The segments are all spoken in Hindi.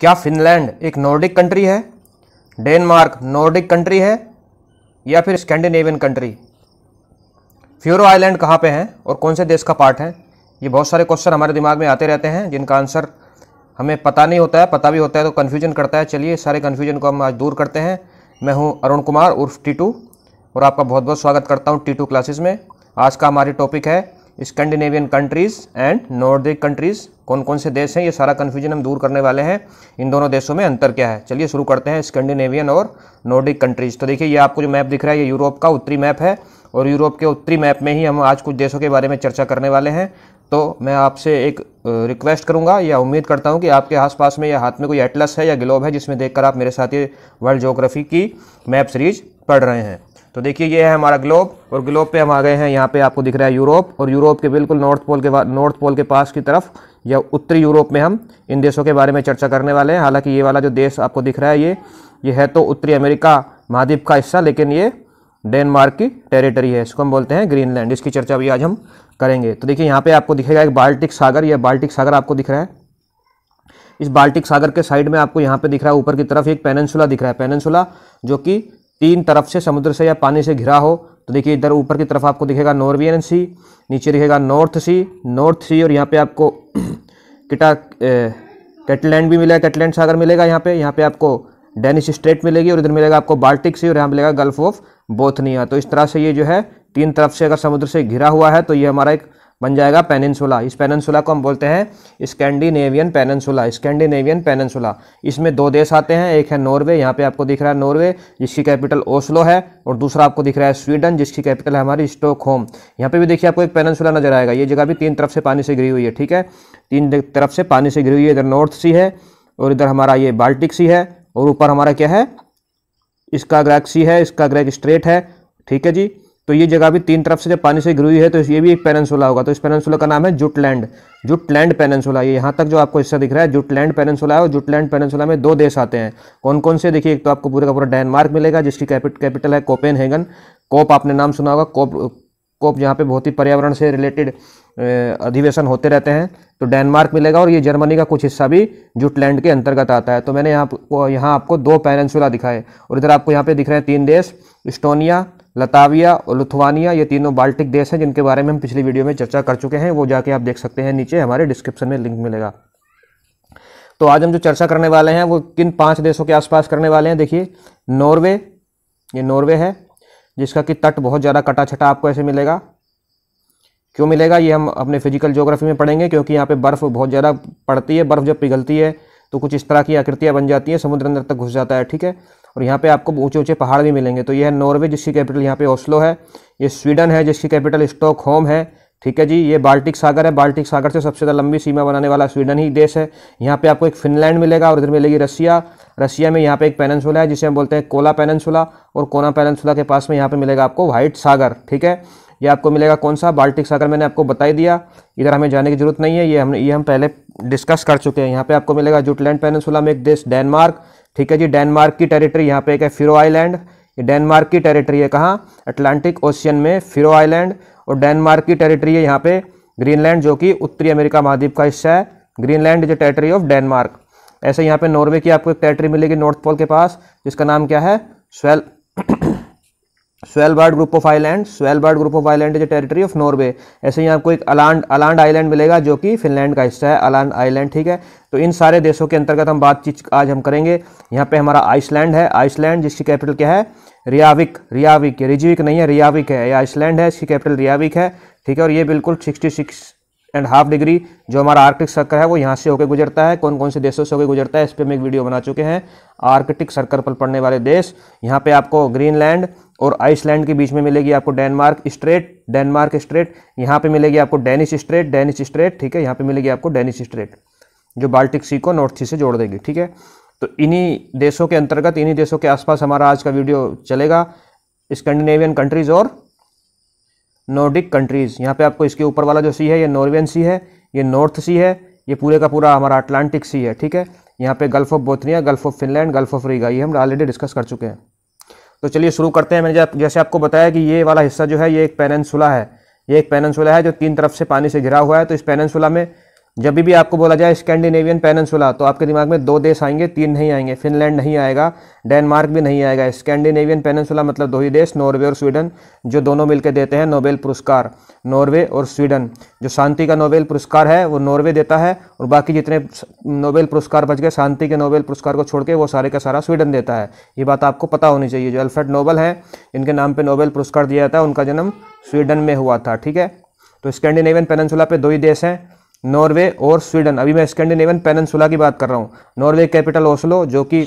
क्या फिनलैंड एक नॉर्डिक कंट्री है डेनमार्क नॉर्डिक कंट्री है या फिर स्कैंडिनेवियन कंट्री फ्यूरो आइलैंड कहाँ पे हैं और कौन से देश का पार्ट है ये बहुत सारे क्वेश्चन हमारे दिमाग में आते रहते हैं जिनका आंसर हमें पता नहीं होता है पता भी होता है तो कन्फ्यूजन करता है चलिए सारे कन्फ्यूजन को हम आज दूर करते हैं मैं हूँ अरुण कुमार उर्फ टीटू और आपका बहुत बहुत स्वागत करता हूँ टीटू क्लासेस में आज का हमारी टॉपिक है Scandinavian countries and Nordic countries कौन कौन से देश हैं ये सारा कन्फ्यूजन हम दूर करने वाले हैं इन दोनों देशों में अंतर क्या है चलिए शुरू करते हैं स्कैंडिनेवियन और नॉर्डिक कंट्रीज़ तो देखिए ये आपको जो मैप दिख रहा है ये यूरोप का उत्तरी मैप है और यूरोप के उत्तरी मैप में ही हम आज कुछ देशों के बारे में चर्चा करने वाले हैं तो मैं आपसे एक रिक्वेस्ट करूंगा या उम्मीद करता हूं कि आपके आसपास में या हाथ में कोई एटलस है या ग्लोब है जिसमें देखकर आप मेरे साथ ये वर्ल्ड जोग्राफी की मैप सीरीज पढ़ रहे हैं तो देखिए ये है हमारा ग्लोब और ग्लोब पे हम आ गए हैं यहाँ पे आपको दिख रहा है यूरोप और यूरोप के बिल्कुल नॉर्थ पोल के नॉर्थ पोल के पास की तरफ या उत्तरी यूरोप में हम इन देशों के बारे में चर्चा करने वाले हैं हालांकि ये वाला जो देश आपको दिख रहा है ये ये है तो उत्तरी अमेरिका महाद्वीप का हिस्सा लेकिन ये डेनमार्क की टेरिटरी है इसको हम बोलते हैं ग्रीनलैंड इसकी चर्चा भी आज हम करेंगे तो देखिए यहाँ पर आपको दिखेगा एक बाल्टिक सागर यह बाल्टिक सागर आपको दिख रहा है इस बाल्टिक सागर के साइड में आपको यहाँ पे दिख रहा है ऊपर की तरफ एक पेनन्सुला दिख रहा है पेनन्सुला जो कि तीन तरफ से समुद्र से या पानी से घिरा हो तो देखिए इधर ऊपर की तरफ आपको दिखेगा नॉर्वियन सी नीचे दिखेगा नॉर्थ सी नॉर्थ सी और यहाँ पे आपको किटा कैटलैंड भी मिलेगा कैटलैंड सागर मिलेगा यहाँ पे यहाँ पे आपको डेनिश स्ट्रेट मिलेगी और इधर मिलेगा आपको बाल्टिक सी और यहाँ मिलेगा गल्फ ऑफ बोथनिया तो इस तरह से ये जो है तीन तरफ से अगर समुद्र से घिरा हुआ है तो ये हमारा एक बन जाएगा पेनिनसुला इस पेनिनसुला को हम बोलते हैं स्कैंडिनेवियन पेनिनसुला स्कैंडिनेवियन पेनिनसुला इसमें दो देश आते हैं एक है नॉर्वे यहाँ पे आपको दिख रहा है नॉर्वे जिसकी कैपिटल ओस्लो है और दूसरा आपको दिख रहा है स्वीडन जिसकी कैपिटल है हमारी स्टोकहोम यहाँ पे भी देखिए आपको एक पेनिनसुला नजर आएगा ये जगह भी तीन तरफ से पानी से घिरी हुई है ठीक है तीन तरफ से पानी से घिरी हुई है इधर नॉर्थ सी है और इधर हमारा ये बाल्टिक सी है और ऊपर हमारा क्या है इसका ग्रैक सी है इसका ग्रैक स्ट्रेट है ठीक है जी तो ये जगह भी तीन तरफ से जब पानी से घिरी हुई है तो ये भी एक पेनन्सुला होगा तो इस पेनन्सुला का नाम है जुटलैंड जुटलैंड पेनेंसुला ये यहाँ तक जो आपको हिस्सा दिख रहा है जुटलैंड पेनेंसुला है और जुटलैंड पेनेंसुला में दो देश आते हैं कौन कौन से देखिए एक तो आपको पूरा का पूरा डेनमार्क मिलेगा जिसकी कैपिटल है कोपेन हेगन कोप आपने नाम सुना होगा कोप कोप जहाँ पे बहुत ही पर्यावरण से रिलेटेड अधिवेशन होते रहते हैं तो डेनमार्क मिलेगा और ये जर्मनी का कुछ हिस्सा भी जुटलैंड के अंतर्गत आता है तो मैंने यहाँ यहाँ आपको दो पेनसुला दिखाए और इधर आपको यहाँ पे दिख रहे हैं तीन देश इस्टोनिया लताविया और लुथवानिया ये तीनों बाल्टिक देश हैं जिनके बारे में हम पिछली वीडियो में चर्चा कर चुके हैं वो जाके आप देख सकते हैं नीचे हमारे डिस्क्रिप्शन में लिंक मिलेगा तो आज हम जो चर्चा करने वाले हैं वो किन पांच देशों के आसपास करने वाले हैं देखिए नॉर्वे ये नॉर्वे है जिसका कि तट बहुत ज़्यादा कटा छटा आपको ऐसे मिलेगा क्यों मिलेगा ये हम अपने फिजिकल ज्योग्राफी में पढ़ेंगे क्योंकि यहाँ पर बर्फ़ बहुत ज़्यादा पड़ती है बर्फ़ जब पिघलती है तो कुछ इस तरह की आकृतियाँ बन जाती हैं समुद्र अंदर तक घुस जाता है ठीक है और यहाँ पे आपको ऊंचे ऊंचे पहाड़ भी मिलेंगे तो ये है नॉर्वे जिसकी कैपिटल यहाँ पे ओस्लो है ये स्वीडन है जिसकी कैपिटल होम है ठीक है जी ये बाल्टिक सागर है बाल्टिक सागर से सबसे ज़्यादा लंबी सीमा बनाने वाला स्वीडन ही देश है यहाँ पे आपको एक फिनलैंड मिलेगा और इधर मिलेगी रसिया रसिया में यहाँ पे एक पेनन्सुला है जिसे हम बोलते हैं कोला पेनन्सुला और कोना पेनन्सुला के पास में यहाँ पे मिलेगा आपको व्हाइट सागर ठीक है ये आपको मिलेगा कौन सा बाल्टिक सागर मैंने आपको बताई दिया इधर हमें जाने की जरूरत नहीं है ये हम ये हम पहले डिस्कस कर चुके हैं यहाँ पर आपको मिलेगा जुटलैंड पेनन्सुला में एक देश डेनमार्क ठीक है जी डेनमार्क की टेरिटरी यहाँ पे एक है फिरो आइलैंड ये डेनमार्क की टेरिटरी है कहाँ अटलांटिक ओशियन में फिरो आइलैंड और डेनमार्क की टेरिटरी है यहाँ पे ग्रीनलैंड जो कि उत्तरी अमेरिका महाद्वीप का हिस्सा है Greenland is territory of Denmark ऐसे यहाँ पे नॉर्वे की आपको एक टेरिटरी मिलेगी नॉर्थ पोल के पास जिसका नाम क्या है Sval Svalbard group of island Svalbard group of island is territory of Norway ऐसे ही आपको एक अलांड अलांड आइलैंड मिलेगा जो कि फिनलैंड का हिस्सा है अलांड आइलैंड ठीक है तो इन सारे देशों के अंतर्गत हम बातचीत आज हम करेंगे यहाँ पे हमारा आइसलैंड है आइसलैंड जिसकी कैपिटल क्या है रियाविक रियाविक रिजविक नहीं है रियाविक है आइसलैंड है इसकी कैपिटल रियाविक है ठीक है और ये बिल्कुल sixty six and half degree जो हमारा आर्कटिक सर्कल है वो यहाँ से होकर गुजरता है कौन कौन से देशों से होकर गुजरता है इस पर हम एक वीडियो बना चुके हैं आर्कटिक सर्कल पर पड़ने वाले देश यहाँ पे आपको ग्रीनलैंड और आइसलैंड के बीच में मिलेगी आपको डेनमार्क स्ट्रेट डेनमार्क स्ट्रेट यहाँ पे मिलेगी आपको डेनिश स्ट्रेट डेनिश स्ट्रेट ठीक है यहाँ पे मिलेगी आपको डेनिश स्ट्रेट जो बाल्टिक सी को नॉर्थ सी से जोड़ देगी ठीक है तो इन्हीं देशों के अंतर्गत इन्हीं देशों के आसपास हमारा आज का वीडियो चलेगा स्कैंडिनेवियन कंट्रीज़ और नॉर्डिक कंट्रीज़ यहाँ पर आपको इसके ऊपर वाला जो सी है ये नॉर्वेन सी है ये नॉर्थ सी है ये पूरे का पूरा हमारा अटलांटिक सी है ठीक है यहाँ पे gulf of Bothnia gulf of Finland gulf of Riga ये हम ऑलरेडी डिस्कस कर चुके हैं तो चलिए शुरू करते हैं मैंने जैसे आपको बताया कि ये वाला हिस्सा जो है ये एक पेनसुला है ये एक पेनसुला है जो तीन तरफ से पानी से घिरा हुआ है तो इस पेनसुला में जब भी आपको बोला जाए स्कैंडिनेवियन पेनसुला तो आपके दिमाग में दो देश आएंगे तीन नहीं आएंगे फिनलैंड नहीं आएगा डेनमार्क भी नहीं आएगा स्कैंडिनेवियन पेनसुला मतलब दो ही देश नॉर्वे और स्वीडन जो दोनों मिलकर देते हैं नोबेल पुरस्कार नॉर्वे और स्वीडन जो शांति का नोबेल पुरस्कार है वो नॉर्वे देता है और बाकी जितने नोबेल पुरस्कार बच गए शांति के नोबेल पुरस्कार को छोड़ के वो सारे का सारा स्वीडन देता है ये बात आपको पता होनी चाहिए जो अल्फ्रेड नोबल हैं इनके नाम पर नोबेल पुरस्कार दिया जाता है उनका जन्म स्वीडन में हुआ था ठीक है तो स्कैंडिनेवियन पेनसुला पे दो ही देश हैं नॉर्वे और स्वीडन अभी मैं स्कैंडिनेवियन पेनसुला की बात कर रहा हूँ नॉर्वे कैपिटल ओस्लो जो कि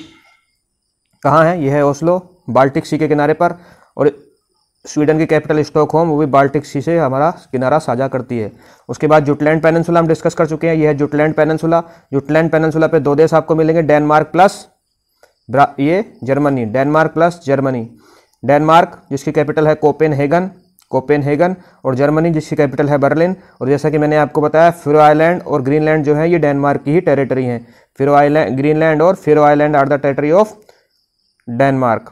कहाँ है यह है ओस्लो बाल्टिक सी के किनारे पर और स्वीडन की कैपिटल स्टॉकहोम वो भी बाल्टिक सी से हमारा किनारा साझा करती है उसके बाद जुटलैंड पेनसुला हम डिस्कस कर चुके हैं यह है जुटलैंड पेनसुला जुटलैंड पेनसुला पे दो देश आपको मिलेंगे डेनमार्क प्लस ये Germany Denmark plus Germany Denmark जिसकी कैपिटल है हेगन कोपेनहेगन और जर्मनी जिसकी कैपिटल है बर्लिन और जैसा कि मैंने आपको बताया फिरो आइलैंड और ग्रीनलैंड जो है ये डेनमार्क की ही टेरिटरी हैं फिरो आइलैंड ग्रीनलैंड और Faroe island are the territory of Denmark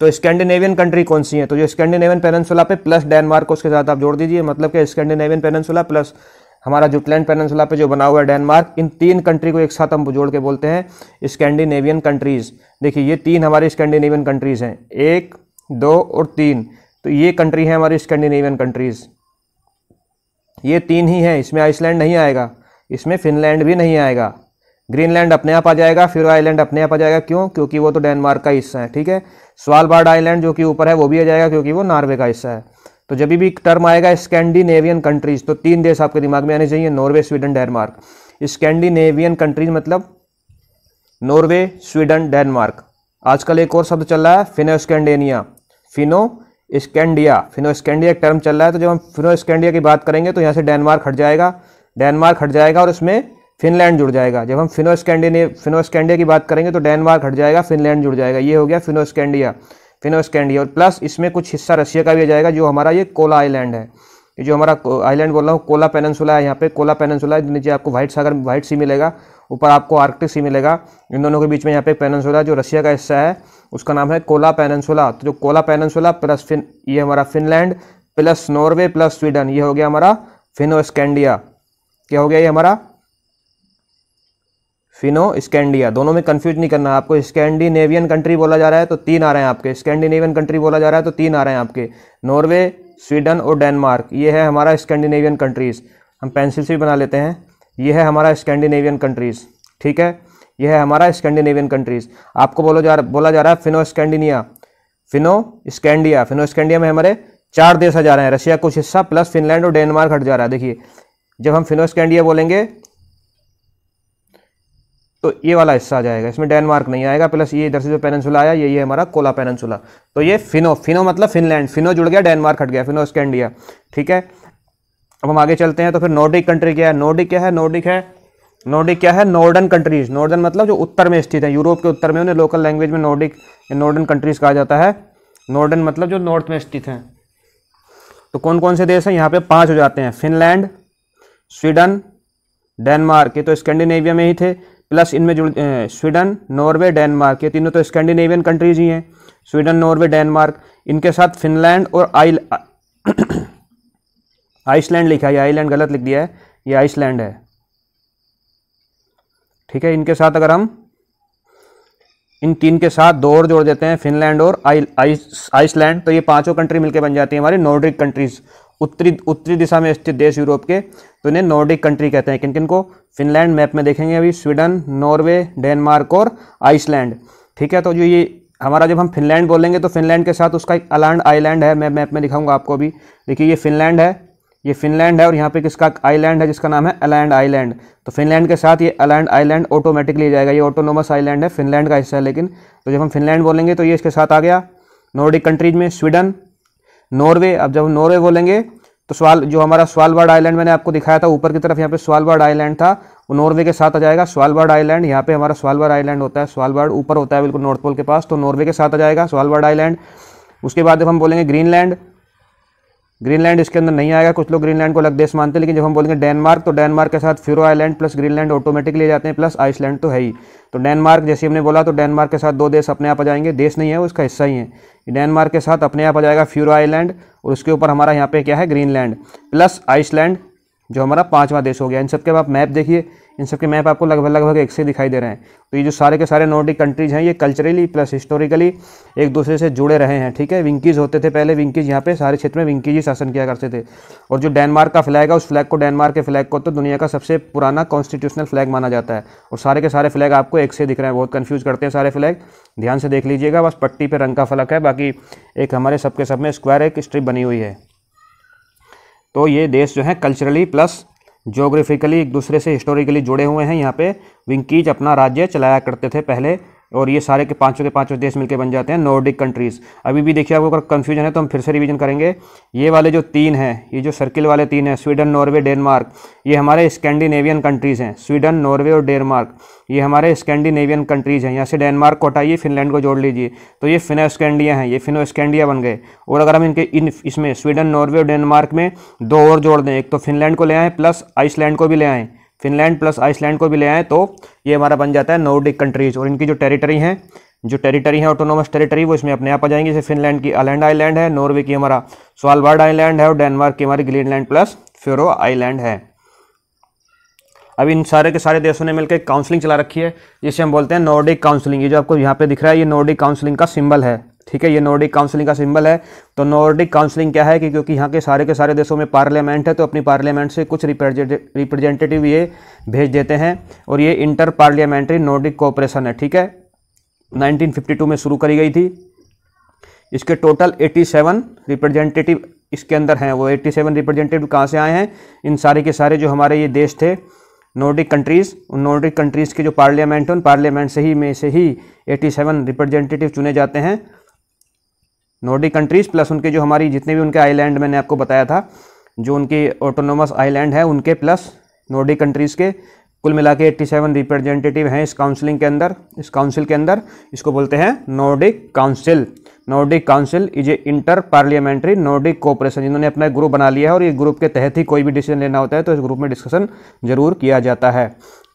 तो स्कैंडिनेवियन कंट्री कौन सी है तो जो स्कैंडिनेवियन पेनसुला पे प्लस डेनमार्क उसके साथ आप जोड़ दीजिए मतलब कि स्कैंडिनेवियन पेनसुला प्लस हमारा जुटलैंड पेनसुला पे जो बना हुआ है डेनमार्क इन तीन कंट्री को एक साथ हम जोड़ के बोलते हैं स्कैंडिनेवियन कंट्रीज़ देखिए ये तीन हमारी स्कैंडिनेवियन कंट्रीज़ हैं एक दो और तीन तो ये कंट्री है हमारी स्कैंडिनेवियन कंट्रीज़ ये तीन ही हैं इसमें आइसलैंड नहीं आएगा इसमें फिनलैंड भी नहीं आएगा ग्रीनलैंड अपने आप आ जाएगा फिर आइलैंड अपने आप आ जाएगा क्यों क्योंकि वो तो डेनमार्क का हिस्सा है ठीक है स्वालबार्ड आइलैंड जो कि ऊपर है वो भी आ जाएगा क्योंकि वो नॉर्वे का हिस्सा है तो जब भी टर्म आएगा स्कैंडिनेवियन कंट्रीज तो तीन देश आपके दिमाग में आने चाहिए Norway Sweden Denmark Scandinavian countries मतलब नॉर्वे स्वीडन डेनमार्क आजकल एक और शब्द चल रहा है Fennoscandia Fennoscandia Fennoscandia एक टर्म चल रहा है तो जब हम फिनोस्कैंडिया की बात करेंगे तो यहाँ से डेनमार्क हट जाएगा डेनमार्क हट जाएगा और उसमें फिनलैंड जुड़ जाएगा जब हम फिनोस्कैंडिया फिनोस्कैंडिया की बात करेंगे तो डेनमार्क हट जाएगा फिनलैंड जुड़ जाएगा ये हो गया फिनोस्कैंडिया फिनोस्कैंडिया और प्लस इसमें कुछ हिस्सा रशिया का भी आ जाएगा जो हमारा ये कोला आइलैंड है ये जो हमारा आइलैंड बोल रहा हूँ कोला पेनसुला है यहाँ पे कोला पेनसुला है नीचे आपको व्हाइट सागर व्हाइट सी मिलेगा ऊपर आपको आर्कटिक सी मिलेगा इन दोनों के बीच में यहाँ पे पेनसुला जो रशिया का हिस्सा है उसका नाम है कोला पेनसुला तो जो कोला पेनसुला प्लस फिन ये हमारा Finland plus Norway plus Sweden ये हो गया हमारा फिनो स्कैंडिया क्या हो गया ये हमारा फिनो स्कैंडिया दोनों में कंफ्यूज नहीं करना आपको स्कैंडिनेवियन कंट्री बोला जा रहा है तो तीन आ रहे हैं आपके स्कैंडिनेवियन कंट्री बोला जा रहा है तो तीन आ रहे हैं आपके नॉर्वे स्वीडन और डेनमार्क ये है हमारा स्कैंडिनेवियन कंट्रीज़ हम पेंसिल से भी बना लेते हैं ये है हमारा स्कैंडिनेवियन कंट्रीज़ ठीक है यह है हमारा स्कैंडिनेवियन कंट्रीज आपको बोलो जा रहा बोला जा रहा है Fennoscandia Fennoscandia Fennoscandia में हमारे चार देश आ जा रहे हैं रशिया कुछ हिस्सा प्लस फिनलैंड और डेनमार्क हट जा रहा है देखिए जब हम फिनो स्कैंडिया बोलेंगे तो ये वाला हिस्सा आ जाएगा इसमें डेनमार्क नहीं आएगा प्लस ये इधर से जो पेनसुला आया ये ये हमारा कोला पेनसुला तो ये फिनो फिनो मतलब फिनलैंड फिनो जुड़ गया डेनमार्क हट गया फिनो स्कैंडिया ठीक है अब हम आगे चलते हैं तो फिर नॉर्डिक कंट्री क्या है नॉर्डिक क्या है नॉर्डिक है नॉर्डिक क्या है नॉर्डर्न कंट्रीज नॉर्दर्न मतलब जो उत्तर में स्थित है यूरोप के उत्तर में उन्हें लोकल लैंग्वेज में नॉर्डिक या नॉर्डर्न कंट्रीज कहा जाता है नॉर्डर्न मतलब जो नॉर्थ में स्थित हैं तो कौन कौन से देश हैं यहाँ पे पांच हो जाते हैं फिनलैंड स्वीडन डेनमार्क ये तो स्कैंडिनेविया में ही थे प्लस इनमें जुड़ स्वीडन नॉर्वे डेनमार्क ये तीनों तो स्कैंडिनेवियन कंट्रीज ही हैं स्वीडन नॉर्वे डेनमार्क इनके साथ फिनलैंड और आई आइसलैंड लिखा है आइलैंड गलत लिख दिया है ये आइसलैंड है ठीक है इनके साथ अगर हम इन तीन के साथ दो और जोड़ देते हैं फिनलैंड और आइसलैंड तो ये पांचों कंट्री मिलकर बन जाती है हमारी नॉर्डिक कंट्रीज उत्तरी उत्तरी दिशा में स्थित देश यूरोप के तो इन्हें नॉर्डिक कंट्री कहते हैं किन किन को फिनलैंड मैप में देखेंगे अभी स्वीडन नॉर्वे डेनमार्क और आइसलैंड ठीक है तो जो ये हमारा जब हम फिनलैंड बोलेंगे तो फिनलैंड के साथ उसका एक अलैंड आइलैंड है मैं मैप में दिखाऊंगा आपको अभी देखिए ये फिनलैंड है ये फिनलैंड है और यहाँ पे किसका आइलैंड है जिसका नाम है अलैंड आइलैंड तो फिनलैंड के साथ ये अलैंड आइलैंड ऑटोमेटिकली जाएगा ये ऑटोनोमस आइलैंड है फिनलैंड का हिस्सा है लेकिन तो जब हम फिनलैंड बोलेंगे तो ये इसके साथ आ गया नॉर्डिक कंट्रीज में स्वीडन नॉर्वे अब जब हम नॉर्वे बोलेंगे तो सवाल जो हमारा स्वालबार्ड आइलैंड मैंने आपको दिखाया था ऊपर की तरफ यहाँ पे स्वालबार्ड आइलैंड था वो नॉर्वे के साथ आ जाएगा स्वालबार्ड आइलैंड यहाँ पे हमारा स्वालबार्ड आइलैंड होता है स्वालबार्ड ऊपर होता है बिल्कुल नॉर्थ पोल के पास तो नॉर्वे के साथ आ जाएगा स्वालबार्ड आइलैंड उसके बाद जब हम बोलेंगे ग्रीनलैंड ग्रीनलैंड इसके अंदर नहीं आएगा कुछ लोग ग्रीनलैंड को अलग देश मानते हैं लेकिन जब हम बोलेंगे डेनमार्क तो डेनमार्क के साथ Faroe island plus Greenland automatic ले जाते हैं प्लस आइसलैंड तो है ही तो डेनमार्क जैसे हमने बोला तो डेनमार्क के साथ दो देश अपने आप आ जाएंगे देश नहीं है उसका हिस्सा ही है डेनमार्क के साथ अपने आप आ जाएगा फ्यूरो आइलैंड और उसके ऊपर हमारा यहाँ पे क्या है ग्रीनलैंड प्लस आइसलैंड जो हमारा पाँचवा देश हो गया इन सबके आप मैप देखिए इन सबके मैप आपको लगभग लगभग एक से दिखाई दे रहे हैं तो ये जो सारे के सारे नॉर्डिक कंट्रीज हैं ये कल्चरली प्लस हिस्टोरिकली एक दूसरे से जुड़े रहे हैं ठीक है विंकीज होते थे पहले विंकीज यहाँ पे सारे क्षेत्र में विंकीज ही शासन किया करते थे और जो डेनमार्क का फ्लैग है उस फ्लैग को डेनमार्क के फ्लैग को तो दुनिया का सबसे पुराना कॉन्स्टिट्यूशनल फ्लैग माना जाता है और सारे के सारे फ्लैग आपको एक से दिख रहे हैं बहुत कन्फ्यूज करते हैं सारे फ्लैग ध्यान से देख लीजिएगा बस पट्टी पर रंग का फलक है बाकी एक हमारे सबके सब में स्क्वायर एक स्ट्रिप बनी हुई है तो ये देश जो है कल्चरली प्लस जोग्राफिकली एक दूसरे से हिस्टोरिकली जुड़े हुए हैं यहाँ पे विंकीज अपना राज्य चलाया करते थे पहले और ये सारे के पांचों के पांचों देश मिलकर बन जाते हैं नॉर्डिक कंट्रीज़ अभी भी देखिए आपको अगर कन्फ्यूजन है तो हम फिर से रिवीजन करेंगे ये वाले जो तीन हैं ये जो सर्किल वाले तीन हैं स्वीडन नॉर्वे डेनमार्क ये हमारे स्कैंडिनेवियन कंट्रीज़ हैं स्वीडन नॉर्वे और डेनमार्क ये हमारे स्कैंडिनेवियन कंट्रीज़ हैं यहाँ से डेनमार्क को हटाइए फिनलैंड को जोड़ लीजिए तो ये फिनो स्कैंडिया हैं ये फिनो स्कैंडिया बन गए और अगर हम इनके इन इसमें स्वीडन नॉर्वे और डेनमार्क में दो और जोड़ दें एक तो फिनलैंड को ले आएँ प्लस आइसलैंड को भी ले आएँ फिनलैंड प्लस आइसलैंड को भी ले आएँ तो ये हमारा बन जाता है नोडिक कंट्रीज़ और इनकी जो टेरिटरी हैं जो टेरिटरी है ऑटोनोमस टेरिटरी वो इसमें अपने आप आ जाएंगे जैसे फिनलैंड की अलैंड आइलैंड है नॉर्वे की हमारा स्वालबार्ड आइलैंड है और डेनमार्क की हमारी ग्रीनलैंड प्लस फ्यूरो आइलैंड है अब इन सारे के सारे देशों ने मिलकर काउंसलिंग चला रखी है जिसे हम बोलते हैं नॉर्डिक काउंसलिंग ये जो आपको यहाँ पे दिख रहा है ये नॉर्डिक काउंसलिंग का सिंबल है ठीक है ये नॉर्डिक काउंसिलिंग का सिंबल है तो नॉर्डिक काउंसिलिंग क्या है कि क्योंकि यहाँ के सारे के सारे देशों में पार्लियामेंट है तो अपनी पार्लियामेंट से कुछ रिप्रेजेंटेटिव ये भेज देते हैं और ये इंटर पार्लियामेंट्री नॉर्डिक कोऑपरेशन है ठीक है 1952 में शुरू करी गई थी इसके टोटल 87 रिप्रेजेंटेटिव इसके अंदर हैं वो 87 रिप्रेजेंटेटिव कहाँ से आए हैं इन सारे के सारे जो हमारे ये देश थे नॉर्डिक कंट्रीज़ उन नॉर्डिक कंट्रीज़ के जो पार्लियामेंट हैं उन पार्लियामेंट से ही में से ही 87 रिप्रेजेंटेटिव चुने जाते हैं नॉर्डिक कंट्रीज़ प्लस उनके जो हमारी जितने भी उनके आईलैंड मैंने आपको बताया था जो उनके ऑटोनोमस आईलैंड है उनके प्लस नॉर्डिक कंट्रीज़ के कुल मिला के एट्टी सेवन रिप्रेजेंटेटिव हैं इस काउंसिलिंग के अंदर इस काउंसिल के अंदर इसको बोलते हैं Nordic Council Nordic Council is a inter parliamentary Nordic cooperation इन्होंने अपना एक ग्रुप बना लिया है और ये ग्रुप के तहत ही कोई भी डिसीजन लेना होता है तो इस ग्रुप में डिस्कशन जरूर किया जाता है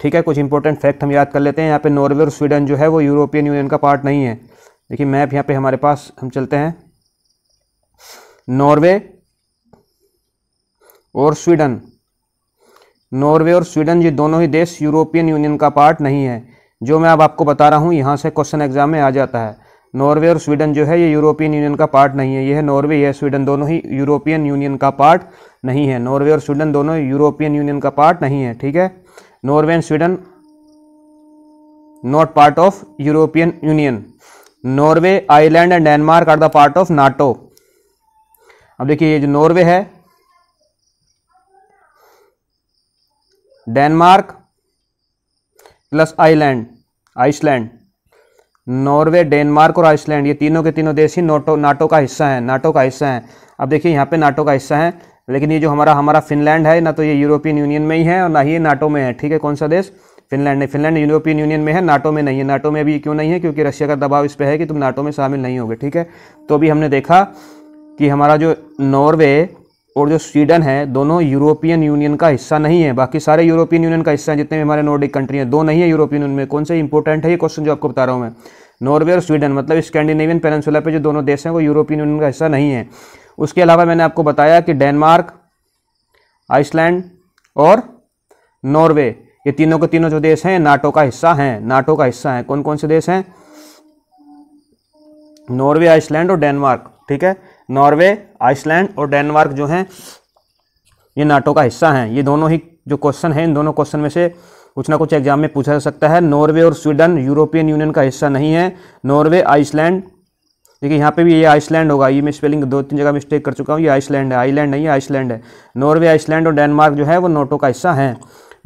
ठीक है कुछ इंपॉर्टेंट फैक्ट हम याद कर लेते हैं यहाँ पे नॉर्वे और स्वीडन जो है वो यूरोपियन यूनियन का पार्ट नहीं है देखिए मैप यहाँ पे हमारे पास हम चलते हैं नॉर्वे और स्वीडन नॉर्वे और स्वीडन ये दोनों ही देश यूरोपियन यूनियन का पार्ट नहीं है जो मैं अब आपको बता रहा हूँ यहाँ से क्वेश्चन एग्जाम में आ जाता है नॉर्वे और स्वीडन जो है ये यूरोपियन यूनियन का पार्ट नहीं है ये है नॉर्वे यह स्वीडन दोनों ही यूरोपियन यूनियन का पार्ट नहीं है नॉर्वे और स्वीडन दोनों यूरोपियन यूनियन का पार्ट नहीं है ठीक है Norway and Sweden not part of European Union Norway island and Denmark are the part of NATO अब देखिए ये जो नॉर्वे है Denmark plus island Iceland Norway Denmark और आइसलैंड ये तीनों के तीनों देश ही नोटो नाटो का हिस्सा है नाटो का हिस्सा है अब देखिए यहाँ पे नाटो का हिस्सा है लेकिन ये जो हमारा हमारा फिनलैंड है ना तो ये यूरोपियन यूनियन में ही है और ना ही ये नाटो में है ठीक है कौन सा देश फिनलैंड ने फिनलैंड यूरोपियन यूनियन में है नाटो में नहीं है नाटो में अभी क्यों नहीं है क्योंकि रशिया का दबाव इस पर है कि तुम नाटो में शामिल नहीं होगे ठीक है तो अभी हमने देखा कि हमारा जो नॉर्वे और जो स्वीडन है दोनों यूरोपियन यूनियन का हिस्सा नहीं है बाकी सारे यूरोपियन यूनियन का हिस्सा है जितने भी हमारे नॉर्डिक कंट्री हैं दो नहीं है यूरोपियन यूनियन में कौन से इंपॉर्टेंट है ये क्वेश्चन जो आपको बता रहा हूँ मैं नॉर्वे और स्वीडन मतलब स्कैंडिनेवियन पेनसुला पे जो दोनों देश हैं वो यूरोपियन यूनियन का हिस्सा नहीं है उसके अलावा मैंने आपको बताया कि डेनमार्क आइसलैंड और नॉर्वे ये तीनों के तीनों जो देश हैं नाटो का हिस्सा हैं नाटो का हिस्सा है कौन कौन से देश हैं नॉर्वे आइसलैंड और डेनमार्क ठीक है नॉर्वे आइसलैंड और डेनमार्क जो हैं ये नाटो का हिस्सा हैं ये दोनों ही जो क्वेश्चन है इन दोनों क्वेश्चन में से कुछ ना कुछ एग्जाम में पूछा जा सकता है नॉर्वे और स्वीडन यूरोपियन यूनियन का हिस्सा नहीं है नॉर्वे आइसलैंड देखिए यहाँ पे भी ये आइसलैंड होगा ये मैं स्पेलिंग दो तीन जगह मिस्टेक कर चुका हूँ ये आइसलैंड है आइलैंड नहीं है आइसलैंड है नॉर्वे आइसलैंड और डेनमार्क जो है वो नोटो का हिस्सा है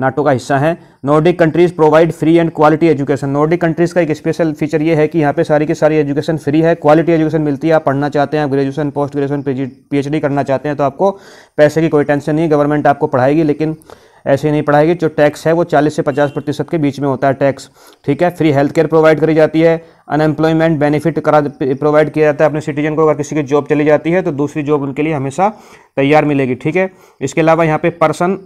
नाटो का हिस्सा है Nordic countries provide free and quality education Nordic countries का एक स्पेशल फीचर ये है कि यहाँ पे सारी की सारी एजुकेशन फ्री है क्वालिटी एजुकेशन मिलती है आप पढ़ना चाहते हैं आप ग्रेजुएशन पोस्ट ग्रेजुएशन पीएचडी करना चाहते हैं तो आपको पैसे की कोई टेंशन नहीं है गवर्नमेंट आपको पढ़ाएगी लेकिन ऐसे नहीं पढ़ाएगी जो टैक्स है वो चालीस से पचास प्रतिशत के बीच में होता है टैक्स ठीक है फ्री हेल्थ केयर प्रोवाइड करी जाती है अनएम्प्लॉयमेंट बेनिफिट करा प्रोवाइड किया जाता है अपने सिटीजन को अगर किसी की जॉब चली जाती है तो दूसरी जॉब उनके लिए हमेशा तैयार मिलेगी ठीक है इसके अलावा यहाँ पे पर्सन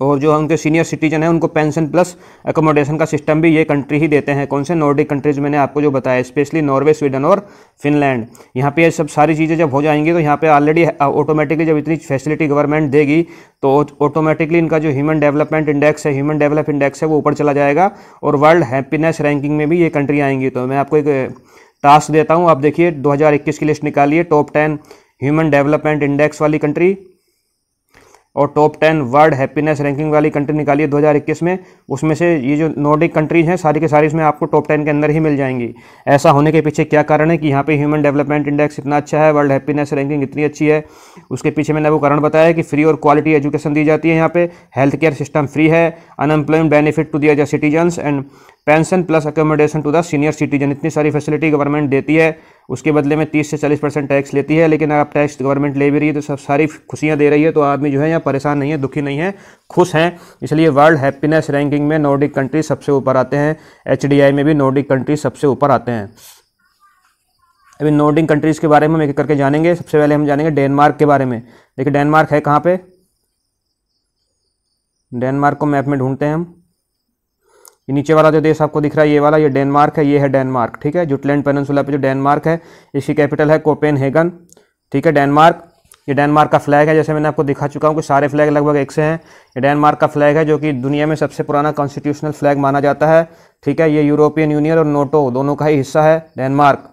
और जो उनके सीनियर सिटीजन है उनको पेंशन प्लस एकोमोडेशन का सिस्टम भी ये कंट्री ही देते हैं कौन से नॉर्डिक कंट्रीज मैंने आपको जो बताया स्पेशली नॉर्वे स्वीडन और फिनलैंड यहाँ पे ये सब सारी चीज़ें जब हो जाएंगी तो यहाँ पे ऑलरेडी ऑटोमेटिकली जब इतनी फैसिलिटी गवर्नमेंट देगी तो ऑटोमेटिकली इनका जो ह्यूमन डेवलपमेंट इंडेक्स है ह्यूमन डेवलप इंडेक्स है वो ऊपर चला जाएगा और वर्ल्ड हैप्पीनेस रैंकिंग में भी ये कंट्री आएंगी तो मैं आपको एक टास्क देता हूँ आप देखिए दो की लिस्ट निकालिए top ten human development index वाली कंट्री और top ten world happiness ranking वाली कंट्री निकाली है इक्कीस में उसमें से ये जो नॉर्डिक कंट्रीज हैं सारी के सारी इसमें आपको टॉप टेन के अंदर ही मिल जाएंगी ऐसा होने के पीछे क्या कारण है कि यहाँ पे ह्यूमन डेवलपमेंट इंडेक्स इतना अच्छा है वर्ल्ड हैप्पीनेस रैंकिंग इतनी अच्छी है उसके पीछे मैंने वो कारण बताया कि फ्री और क्वालिटी एजुकेशन दी जाती है यहाँ पर हेल्थ केयर सिस्टम फ्री है अनएम्प्लॉयमेंट बेनिफिट टू दिया जाए citizens and pension plus accommodation to the senior citizen इतनी सारी फैसिलिटी गवर्नमेंट देती है उसके बदले में तीस से चालीस परसेंट टैक्स लेती है लेकिन आप टैक्स गवर्नमेंट ले भी रही है तो सब सारी खुशियाँ दे रही है तो आदमी जो है यहाँ परेशान नहीं है दुखी नहीं है खुश हैं इसलिए वर्ल्ड हैप्पीनेस रैंकिंग में नॉर्डिक कंट्री सबसे ऊपर आते हैं एच में भी नॉर्डिक कंट्री सबसे ऊपर आते हैं अभी नॉर्डिक कंट्रीज़ के बारे में हम एक करके जानेंगे सबसे पहले हम जानेंगे डेनमार्क के बारे में देखिए डेनमार्क है कहाँ पर डेनमार्क को मैप में ढूंढते हैं हम ये नीचे वाला जो देश आपको दिख रहा है ये वाला ये डेनमार्क है ये है डेनमार्क ठीक है जुटलैंड पेनसुला पे जो डेनमार्क है इसकी कैपिटल है कोपेन हेगन ठीक है डेनमार्क ये डेनमार्क का फ्लैग है जैसे मैंने आपको दिखा चुका हूँ कि सारे फ्लैग लगभग एक से हैं ये डेनमार्क का फ्लैग है जो कि दुनिया में सबसे पुराना कॉन्स्टिट्यूशनल फ्लैग माना जाता है ठीक है ये यूरोपियन यूनियन और नोटो दोनों का ही हिस्सा है डेनमार्क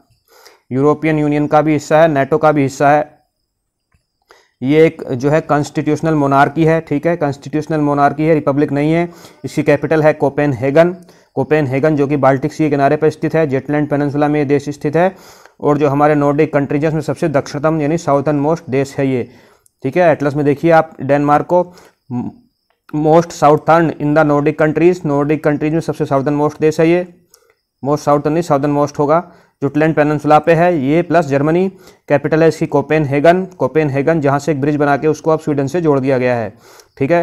यूरोपियन यूनियन का भी हिस्सा है नेटो का भी हिस्सा है ये एक जो है कॉन्स्टिट्यूशनल मोनार्की है ठीक है कॉन्स्टिट्यूशनल मोनार्की है रिपब्लिक नहीं है इसकी कैपिटल है कोपेन हेगन कोपेन हेगन जो कि बाल्टिक सी किनारे पर स्थित है जेटलैंड पेनसुला में ये देश स्थित है और जो हमारे नॉर्डिक कंट्रीज है उसमें सबसे दक्षिणतम यानी साउथर्न मोस्ट देश है ये ठीक है एटलस में देखिए आप डेनमार्क को most southern in the Nordic countries Nordic countries में सबसे साउथर्न मोस्ट देश है ये मोस्ट साउथर्न नहीं साउथर्न मोस्ट होगा जुटलैंड पेनसला पे है ये प्लस जर्मनी कैपिटल है इसकी कोपेन हेगन कोपेन हेगन जहाँ से एक ब्रिज बना के उसको अब स्वीडन से जोड़ दिया गया है ठीक है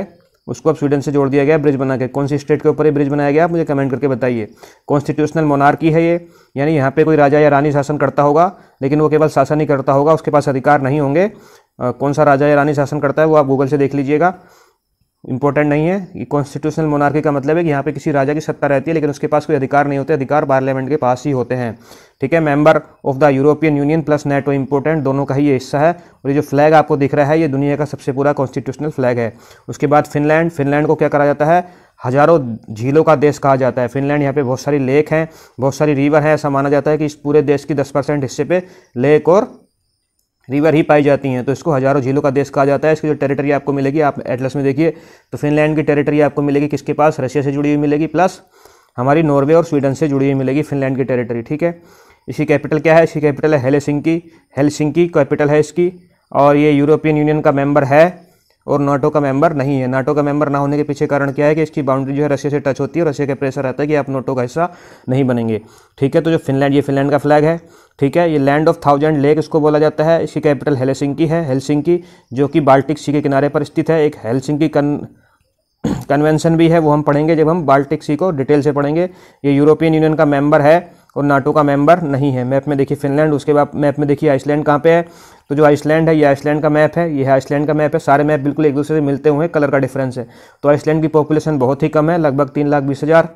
उसको अब स्वीडन से जोड़ दिया गया ब्रिज बना के कौन सी स्टेट के ऊपर ये ब्रिज बनाया गया आप मुझे कमेंट करके बताइए कॉन्स्टिट्यूशनल मोनार्की है ये यानी यहाँ पे कोई राजा या रानी शासन करता होगा लेकिन वो केवल शासन ही करता होगा उसके पास अधिकार नहीं होंगे कौन सा राजा या रानी शासन करता है वो आप गूगल से देख लीजिएगा इंपॉर्टेंट नहीं है ये कॉन्स्टिट्यूशनल मोनार्की का मतलब है कि यहाँ पे किसी राजा की सत्ता रहती है लेकिन उसके पास कोई अधिकार नहीं होते अधिकार पार्लियामेंट के पास ही होते हैं ठीक है member of the European Union plus NATO important दोनों का ही ये हिस्सा है और ये जो फ्लैग आपको दिख रहा है ये दुनिया का सबसे पूरा कॉन्स्टिट्यूशनल फ्लैग है उसके बाद फिनलैंड फिनलैंड को क्या कहा जाता है हजारों झीलों का देश कहा जाता है फिनलैंड यहाँ पे बहुत सारी लेक हैं बहुत सारी रिवर हैं ऐसा माना जाता है कि इस पूरे देश की 10 परसेंट हिस्से पे लेक और रिवर ही पाई जाती हैं तो इसको हज़ारों झीलों का देश कहा जाता है इसकी जो टेरिटरी आपको मिलेगी आप एटलस में देखिए तो फिनलैंड की टेरिटरी आपको मिलेगी किसके पास रशिया से जुड़ी हुई मिलेगी प्लस हमारी नॉर्वे और स्वीडन से जुड़ी हुई मिलेगी फिनलैंड की टेरिटरी ठीक है इसकी कैपिटल क्या है इसकी कैपिटल है हेलसिंकी हेलसिंकी कैपिटल है इसकी और ये यूरोपियन यूनियन का मेम्बर है और नाटो का मेंबर नहीं है नाटो का मेंबर ना होने के पीछे कारण क्या है कि इसकी बाउंड्री जो है रशिया से टच होती है और रशिया का प्रेशर रहता है कि आप नाटो का हिस्सा नहीं बनेंगे ठीक है तो जो फिनलैंड ये फिनलैंड का फ्लैग है ठीक है ये लैंड ऑफ थाउजेंड लेक इसको बोला जाता है इसकी कैपिटल हेलसिंकी है हेलसिंकी जो कि बाल्टिक सी के किनारे पर स्थित है एक हेलसिंकी कन कन्वेंशन भी है वो हम पढ़ेंगे जब हम बाल्टिक सी को डिटेल से पढ़ेंगे ये यूरोपियन यूनियन का मेंबर है और नाटो का मेंबर नहीं है मैप में देखिए फिनलैंड उसके बाद मैप में देखिए आइसलैंड कहाँ पे है तो जो आइसलैंड है ये आइसलैंड का मैप है ये आइसलैंड का मैप है सारे मैप बिल्कुल एक दूसरे से मिलते हुए कलर का डिफरेंस है तो आइसलैंड की पॉपुलेशन बहुत ही कम है लगभग तीन लाख बीस हज़ार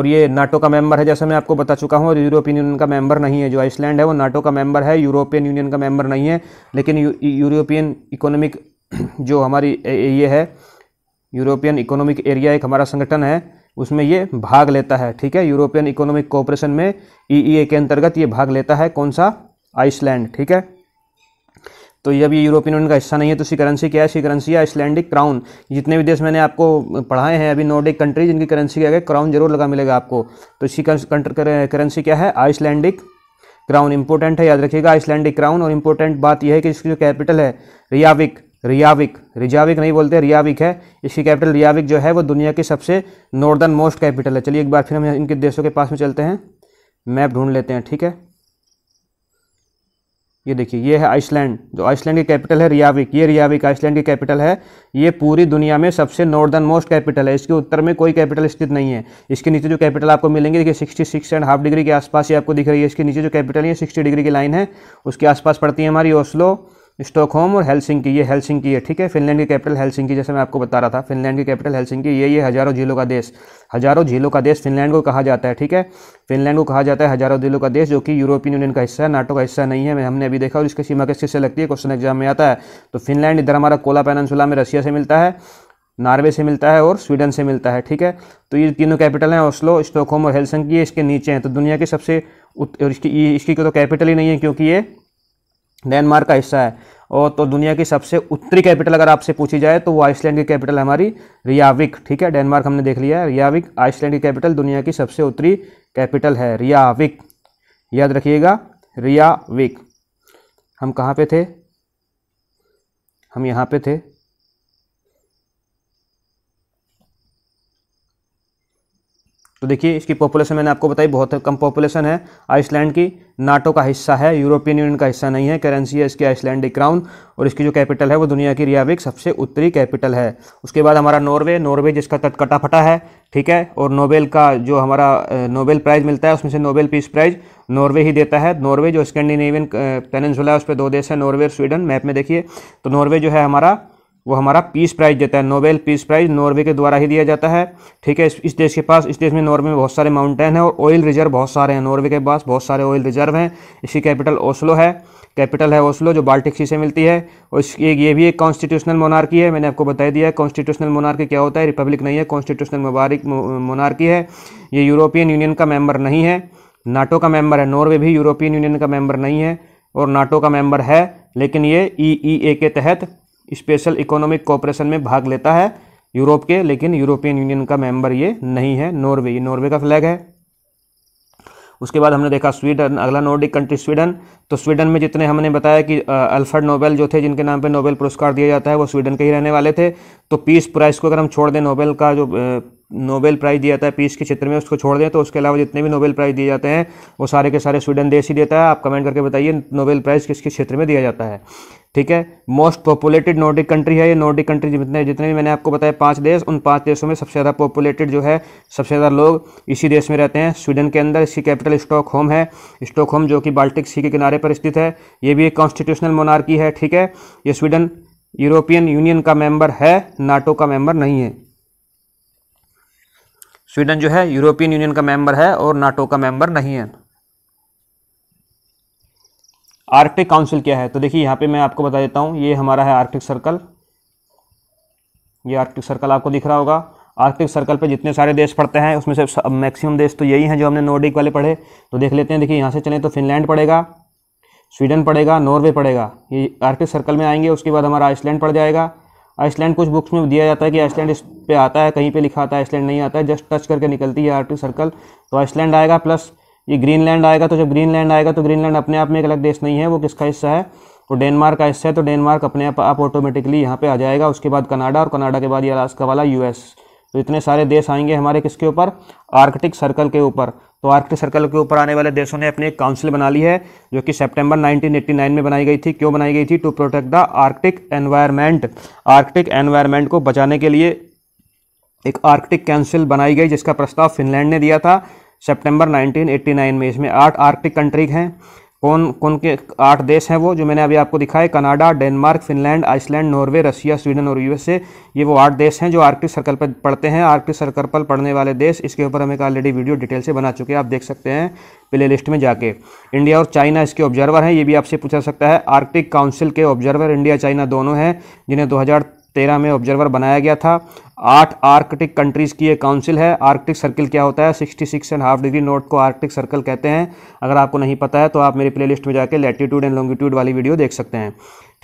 और ये नाटो का मेंबर है जैसा मैं आपको बता चुका हूँ और यूरोपियन यूनियन का मेंबर नहीं है जो आइसलैंड है वो नाटो का मेंबर है यूरोपियन यूनियन का मेंबर नहीं है लेकिन यूरोपियन इकोनॉमिक जो हमारी ये है यूरोपियन इकोनॉमिक एरिया एक हमारा संगठन है उसमें ये भाग लेता है ठीक है यूरोपियन इकोनॉमिक कोऑपरेशन में ईईए e e के अंतर्गत ये भाग लेता है कौन सा आइसलैंड ठीक है तो ये अभी यूरोपियन यूनियन का हिस्सा नहीं है तो इसकी करेंसी क्या है इसकी करेंसी है आइसलैंडिक क्राउन जितने भी देश मैंने आपको पढ़ाए हैं अभी नॉर्डिक कंट्रीज इनकी करेंसी क्या है क्राउन जरूर लगा मिलेगा आपको तो इसकी करेंसी क्या है आइसलैंडिक क्राउन इंपॉर्टेंट है याद रखिएगा आइसलैंडिक क्राउन और इंपॉर्टेंट बात यह है कि इसकी जो कैपिटल है रियाविक रियाविक रिजाविक नहीं बोलते रियाविक है इसकी कैपिटल रियाविक जो है वो दुनिया की सबसे नॉर्दर्न मोस्ट कैपिटल है चलिए एक बार फिर हम इनके देशों के पास में चलते हैं मैप ढूंढ लेते हैं ठीक है ये देखिए ये है आइसलैंड जो आइसलैंड की कैपिटल है रियाविक ये रियाविक आइसलैंड की कैपिटल है ये पूरी दुनिया में सबसे नॉर्दर्न मोस्ट कैपिटल है इसके उत्तर में कोई कैपिटल स्थित नहीं है इसके नीचे जो कैपिटल आपको मिलेंगे देखिए sixty six and half degree के आसपास ही आपको दिख रही है इसके नीचे जो कैपिटल है सिक्सटी डिग्री की लाइन है उसके आसपास पड़ती है हमारी ओस्लो स्टॉकहोम और हेलसिंग की ये की है ठीक है फिनलैंड की कैपिटल की जैसे मैं आपको बता रहा था फिनलैंड की कैपिटल की ये ये हज़ारों झीलों का देश हज़ारों झीलों का देश फिनलैंड को कहा जाता है ठीक है फिनलैंड को कहा जाता है हज़ारों झीलों का देश जो कि यूरोपियन यूनियन का हिस्सा है नाटो का हिस्सा नहीं है हमने अभी देखा और इसकी सीमा किस किससे लगती है क्वेश्चन एग्जाम में आता है तो फिनलैंड इधर हमारा कोला पैनसुला में रशिया से मिलता है नॉर्वे से मिलता है और स्वीडन से मिलता है ठीक है तो ये तीनों कैपिटल हैं ओस्लो स्टॉकहोम और की इसके नीचे हैं तो दुनिया के सबसे और इसकी इसकी तो कैपिटल ही नहीं है क्योंकि ये डेनमार्क का हिस्सा है और तो दुनिया की सबसे उत्तरी कैपिटल अगर आपसे पूछी जाए तो वो आइसलैंड की कैपिटल हमारी रियाविक ठीक है डेनमार्क हमने देख लिया है रियाविक आइसलैंड की कैपिटल दुनिया की सबसे उत्तरी कैपिटल है रियाविक याद रखिएगा रियाविक हम कहाँ पे थे हम यहाँ पे थे तो देखिए इसकी पॉपुलेशन मैंने आपको बताई बहुत कम पॉपुलेशन है आइसलैंड की नाटो का हिस्सा है यूरोपियन यूनियन का हिस्सा नहीं है करेंसी है इसकी आइसलैंड क्राउन और इसकी जो कैपिटल है वो दुनिया की रियाविक सबसे उत्तरी कैपिटल है उसके बाद हमारा नॉर्वे नॉर्वे जिसका तट कटाफटा है ठीक है और नोबेल का जो हमारा नोबेल प्राइज़ मिलता है उसमें से नोबेल पीस प्राइज़ नॉर्वे ही देता है नॉर्वे जो स्कैंडिनेवियन पेनजुला है उस पर दो देश है नॉर्वे और स्वीडन मैप में देखिए तो नॉर्वे जो है हमारा वो हमारा पीस प्राइज देता है नोबेल पीस प्राइज नॉर्वे के द्वारा ही दिया जाता है ठीक है इस देश के पास इस देश में नॉर्वे में बहुत सारे माउंटेन हैं और ऑयल रिजर्व बहुत सारे हैं नॉर्वे के पास बहुत सारे ऑयल रिजर्व हैं इसकी कैपिटल ओस्लो है कैपिटल है ओस्लो जो बाल्टिक सी से मिलती है और इसकी ये भी एक कॉन्स्टिट्यूशनल मोनार्की है मैंने आपको बताया दिया है कॉन्स्टिट्यूशनल मोनार्की क्या होता है रिपब्लिक नहीं है कॉन्स्टिट्यूशनल मुबारक मोनार्की है ये यूरोपियन यूनियन का मेम्बर नहीं है नाटो का मेम्बर है नॉर्वे भी यूरोपियन यूनियन का मेम्बर नहीं है और नाटो का मेम्बर है लेकिन ये ई ई ए के तहत स्पेशल इकोनॉमिक कॉपरेशन में भाग लेता है यूरोप के लेकिन यूरोपियन यूनियन का मेंबर ये नहीं है नॉर्वे ये नॉर्वे का फ्लैग है उसके बाद हमने देखा स्वीडन अगला नॉर्डिक कंट्री स्वीडन तो स्वीडन में जितने हमने बताया कि अल्फर्ड नोबेल जो थे जिनके नाम पे नोबेल पुरस्कार दिया जाता है वो स्वीडन के ही रहने वाले थे तो पीस प्राइस को अगर हम छोड़ दें नोबेल का जो नोबेल प्राइज़ दिया जाता है पीस के क्षेत्र में उसको छोड़ दें तो उसके अलावा जितने भी नोबेल प्राइज़ दिए जाते हैं वो सारे के सारे स्वीडन देश ही देता है आप कमेंट करके बताइए नोबेल प्राइज़ किसके क्षेत्र में दिया जाता है ठीक है मोस्ट पॉपुलेटेड नॉर्डिक कंट्री है ये नॉर्डिक कंट्री जितने जितने भी मैंने आपको बताया पांच देश उन पांच देशों में सबसे ज़्यादा पॉपुलेटेड जो है सबसे ज़्यादा लोग इसी देश में रहते हैं स्वीडन के अंदर इसकी कैपिटल होम है होम जो कि बाल्टिक सी के किनारे पर स्थित है ये भी एक कॉन्स्टिट्यूशनल मोनार्की है ठीक है ये स्वीडन यूरोपियन यूनियन का मेंबर है नाटो का मेंबर नहीं है स्वीडन जो है यूरोपियन यूनियन का मेंबर है और नाटो का मेंबर नहीं है आर्कटिक काउंसिल क्या है तो देखिए यहाँ पे मैं आपको बता देता हूँ ये हमारा है आर्कटिक सर्कल ये आर्कटिक सर्कल आपको दिख रहा होगा आर्कटिक सर्कल पे जितने सारे देश पड़ते हैं उसमें से मैक्सिमम देश तो यही हैं जो हमने नॉर्डिक वाले पढ़े तो देख लेते हैं देखिए यहाँ से चले तो फिनलैंड पड़ेगा स्वीडन पड़ेगा नॉर्वे पड़ेगा ये आर्कटिक सर्कल में आएंगे उसके बाद हमारा आइसलैंड पड़ जाएगा आइसलैंड कुछ बुक्स में दिया जाता है कि आइसलैंड इस पर आता है कहीं पर लिखा आता है आइसलैंड नहीं आता है जस्ट टच करके निकलती है आर्कटिक सर्कल तो आइसलैंड आएगा प्लस ये ग्रीनलैंड आएगा तो जब ग्रीनलैंड आएगा तो ग्रीनलैंड अपने आप में एक अलग देश नहीं है वो किसका हिस्सा है और डेनमार्क का हिस्सा है तो डेनमार्क अपने आप आप ऑटोमेटिकली यहाँ पे आ जाएगा उसके बाद कनाडा और कनाडा के बाद ये अलास्का वाला यूएस तो इतने सारे देश आएंगे हमारे किसके ऊपर आर्कटिक सर्कल के ऊपर तो आर्कटिक सर्कल के ऊपर आने वाले देशों ने अपनी एक काउंसिल बना ली है जो कि सितंबर 1989 में बनाई गई थी क्यों बनाई गई थी to protect the Arctic environment Arctic environment को बचाने के लिए एक आर्कटिक काउंसिल बनाई गई जिसका प्रस्ताव फिनलैंड ने दिया था सितंबर 1989 में इसमें आठ आर्कटिक कंट्री हैं कौन कौन के आठ देश हैं वो जो मैंने अभी आपको दिखाए Canada Denmark Finland Iceland Norway Russia Sweden और यूएसए ये वो आठ देश हैं जो आर्कटिक सर्कल पर पढ़ते हैं आर्कटिक सर्कल पर पढ़ने वाले देश इसके ऊपर हम एक ऑलरेडी वीडियो डिटेल से बना चुके हैं आप देख सकते हैं प्ले लिस्ट में जाके इंडिया और चाइना इसके ऑब्जर्वर हैं ये भी आपसे पूछा सकता है आर्कटिक काउंसिल के ऑब्जर्वर इंडिया चाइना दोनों हैं जिन्हें दो तेरह में ऑब्जर्वर बनाया गया था आठ आर्कटिक कंट्रीज़ की एक काउंसिल है आर्कटिक सर्किल क्या होता है sixty six and half degree north को आर्कटिक सर्कल कहते हैं अगर आपको नहीं पता है तो आप मेरी प्लेलिस्ट में जाकर लेटीट्यूड एंड लॉन्गिट्यूड वाली वीडियो देख सकते हैं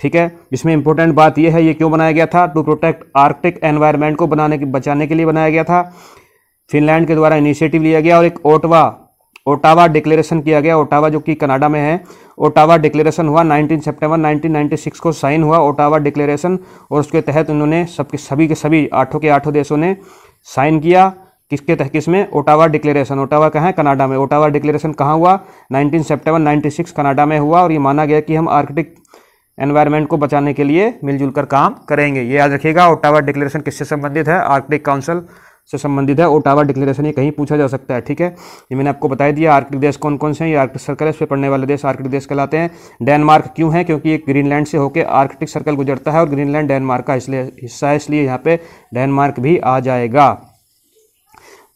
ठीक है इसमें इंपॉर्टेंट बात यह है ये क्यों बनाया गया था टू प्रोटेक्ट आर्कटिक एनवायरमेंट को बनाने के बचाने के लिए बनाया गया था फिनलैंड के द्वारा इनिशिएटिव लिया गया और एक ओटवा ओटावा डिक्लेरेशन किया गया ओटावा जो कि कनाडा में है ओटावा डिक्लेरेशन हुआ 19 सितंबर 1996 को साइन हुआ ओटावा डिक्लेरेशन और उसके तहत उन्होंने सबके सभी के सभी आठों के आठों देशों ने साइन किया किसके तहत में ओटावा डिक्लेरेशन ओटावा कहाँ है कनाडा में ओटावा डिक्लेरेशन कहाँ हुआ 19 सितंबर 96 कनाडा में हुआ और ये माना गया कि हम आर्कटिक एनवायरनमेंट को बचाने के लिए मिलजुल कर काम करेंगे ये याद रखिएगा ओटावा डिक्लेरेशन किससे संबंधित है आर्कटिक काउंसिल से संबंधित है ओटावा डिक्लेरेशन ये कहीं पूछा जा सकता है ठीक है ये मैंने आपको बता दिया आर्कटिक देश कौन कौन से हैं ये आर्कटिक सर्कल है इस पर पढ़ने वाले देश आर्कटिक देश कहलाते हैं डेनमार्क क्यों है क्योंकि ये ग्रीनलैंड से होकर आर्कटिक सर्कल गुजरता है और ग्रीनलैंड डेनमार्क का इसलिए हिस्सा है इसलिए यहाँ पे डेनमार्क भी आ जाएगा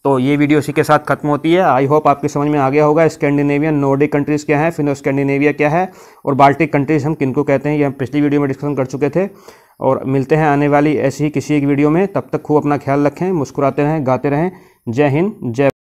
तो ये वीडियो इसी के साथ खत्म होती है आई होप आपके समझ में आ गया होगा स्कैंडिनेवियन नॉर्डिक कंट्रीज़ क्या है फिनो स्कैंडिनेविया क्या है और बाल्टिक कंट्रीज़ हम किनको कहते हैं ये हम पिछली वीडियो में डिस्कशन कर चुके थे और मिलते हैं आने वाली ऐसी ही किसी एक वीडियो में तब तक खूब अपना ख्याल रखें मुस्कुराते रहें गाते रहें जय हिंद जय